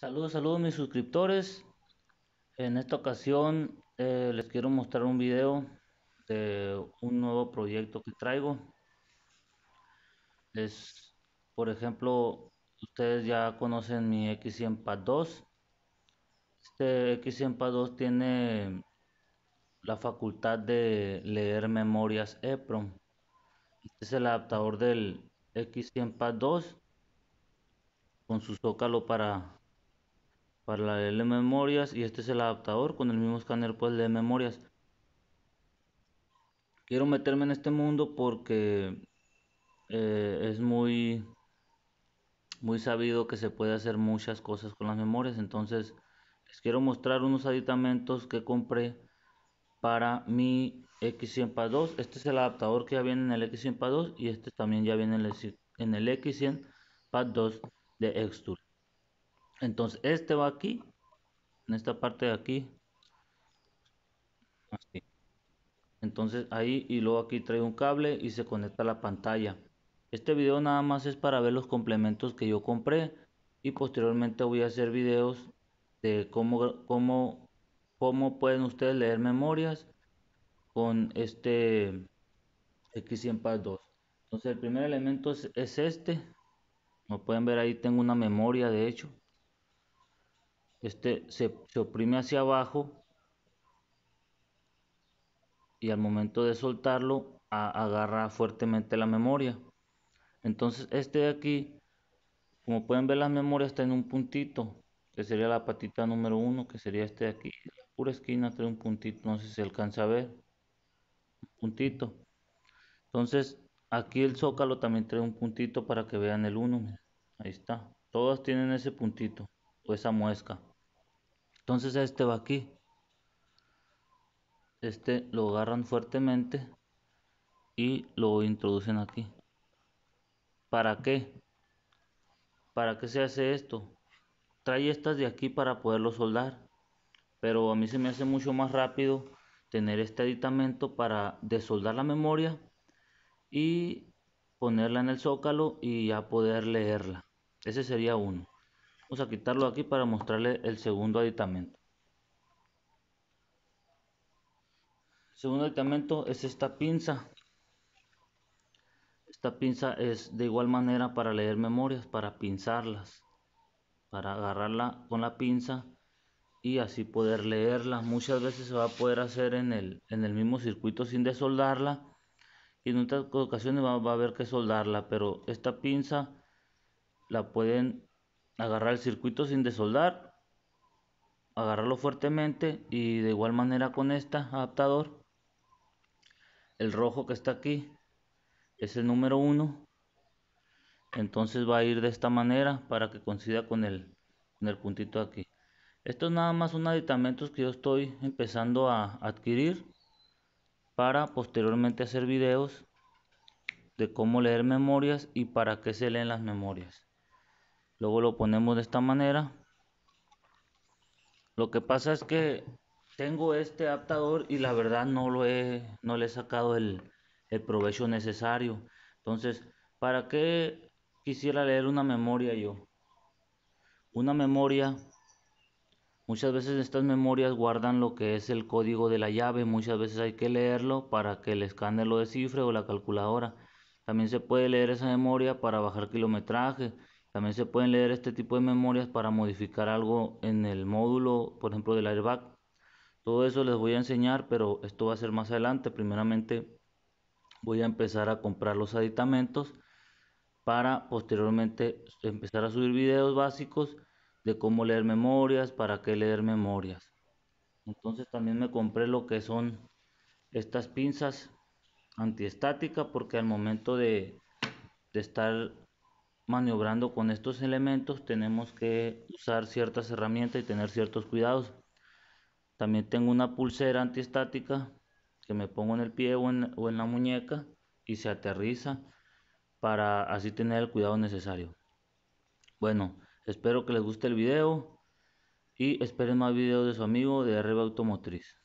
Saludos, saludos mis suscriptores. En esta ocasión eh, les quiero mostrar un video de un nuevo proyecto que traigo. Es, por ejemplo, ustedes ya conocen mi X100 Pad 2. Este X100 Pad 2 tiene la facultad de leer memorias EPROM. Este es el adaptador del X100 Pad 2 con su zócalo para para la de memorias y este es el adaptador con el mismo escáner pues de memorias quiero meterme en este mundo porque eh, es muy muy sabido que se puede hacer muchas cosas con las memorias entonces les quiero mostrar unos aditamentos que compré para mi X100 pad 2 este es el adaptador que ya viene en el X100 pad 2 y este también ya viene en el, X100 pad 2 de Extur entonces este va aquí en esta parte de aquí así entonces ahí y luego aquí trae un cable y se conecta a la pantalla este video nada más es para ver los complementos que yo compré y posteriormente voy a hacer videos de cómo cómo pueden ustedes leer memorias con este x 100 Pad 2 entonces el primer elemento es, es este como pueden ver ahí tengo una memoria de hecho este se, oprime hacia abajo y al momento de soltarlo agarra fuertemente la memoria. Entonces este de aquí, como pueden ver la memoria está en un puntito, que sería la patita número uno, que sería este de aquí. La pura esquina trae un puntito, no sé si se alcanza a ver. Un puntito. Entonces aquí el zócalo también trae un puntito para que vean el uno Ahí está. Todas tienen ese puntito o esa muesca. Entonces este va aquí. Este lo agarran fuertemente y lo introducen aquí. ¿Para qué? ¿Para qué se hace esto? Trae estas de aquí para poderlo soldar. Pero a mí se me hace mucho más rápido tener este aditamento para desoldar la memoria y ponerla en el zócalo y ya poder leerla. Ese sería uno vamos a quitarlo aquí para mostrarle el segundo aditamento el segundo aditamento es esta pinza esta pinza es de igual manera para leer memorias para pinzarlas para agarrarla con la pinza y así poder leerla muchas veces se va a poder hacer en el, en el mismo circuito sin desoldarla y en otras ocasiones va, a haber que soldarla pero esta pinza la pueden agarrar el circuito sin desoldar, agarrarlo fuertemente y de igual manera con esta adaptador, el rojo que está aquí es el número 1, entonces va a ir de esta manera para que coincida con el, con el puntito aquí. Esto es nada más un aditamento que yo estoy empezando a adquirir para posteriormente hacer videos de cómo leer memorias y para qué se leen las memorias luego lo ponemos de esta manera lo que pasa es que tengo este adaptador y la verdad no no le he sacado el, provecho necesario entonces para qué quisiera leer una memoria yo una memoria Muchas veces estas memorias guardan lo que es el código de la llave, muchas veces hay que leerlo para que el escáner lo descifre o la calculadora. También se puede leer esa memoria para bajar kilometraje también se pueden leer este tipo de memorias para modificar algo en el módulo, por ejemplo, del airbag. Todo eso les voy a enseñar, pero esto va a ser más adelante. Primeramente voy a empezar a comprar los aditamentos para posteriormente empezar a subir videos básicos de cómo leer memorias, para qué leer memorias. Entonces también me compré lo que son estas pinzas antiestática porque al momento de, de estar maniobrando con estos elementos tenemos que usar ciertas herramientas y tener ciertos cuidados. También tengo una pulsera antiestática que me pongo en el pie o en, la muñeca y se aterriza para así tener el cuidado necesario. Bueno, espero que les guste el video y esperen más videos de su amigo de RB Automotriz.